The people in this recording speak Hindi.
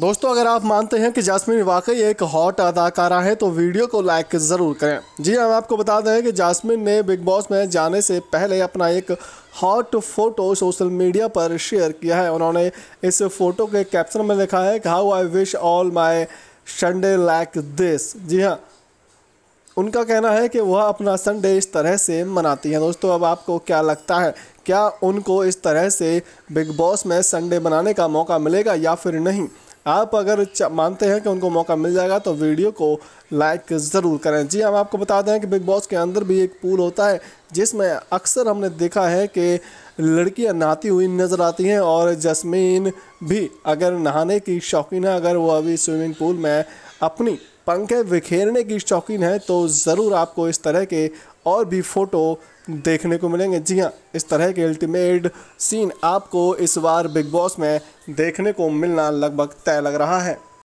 दोस्तों अगर आप मानते हैं कि जासमिन वाकई एक हॉट अदाकारा है तो वीडियो को लाइक ज़रूर करें जी हम हाँ, आपको बता दें कि जासमिन ने बिग बॉस में जाने से पहले अपना एक हॉट फोटो सोशल मीडिया पर शेयर किया है उन्होंने इस फोटो के कैप्शन में लिखा है कि how I wish all my Sunday like this जी हाँ उनका कहना है कि वह अपना संडे इस तरह से मनाती हैं दोस्तों अब आपको क्या लगता है क्या उनको इस तरह से बिग बॉस में संडे मनाने का मौका मिलेगा या फिर नहीं आप अगर मानते हैं कि उनको मौका मिल जाएगा तो वीडियो को लाइक ज़रूर करें जी हम आपको बता दें कि बिग बॉस के अंदर भी एक पूल होता है जिसमें अक्सर हमने देखा है कि लड़कियां नहाती हुई नज़र आती हैं और जसमीन भी अगर नहाने की शौकीन है अगर वो अभी स्विमिंग पूल में अपनी पंखे बिखेरने की शौकीन है तो ज़रूर आपको इस तरह के और भी फ़ोटो देखने को मिलेंगे जी हाँ इस तरह के अल्टीमेट सीन आपको इस बार बिग बॉस में देखने को मिलना लगभग तय लग रहा है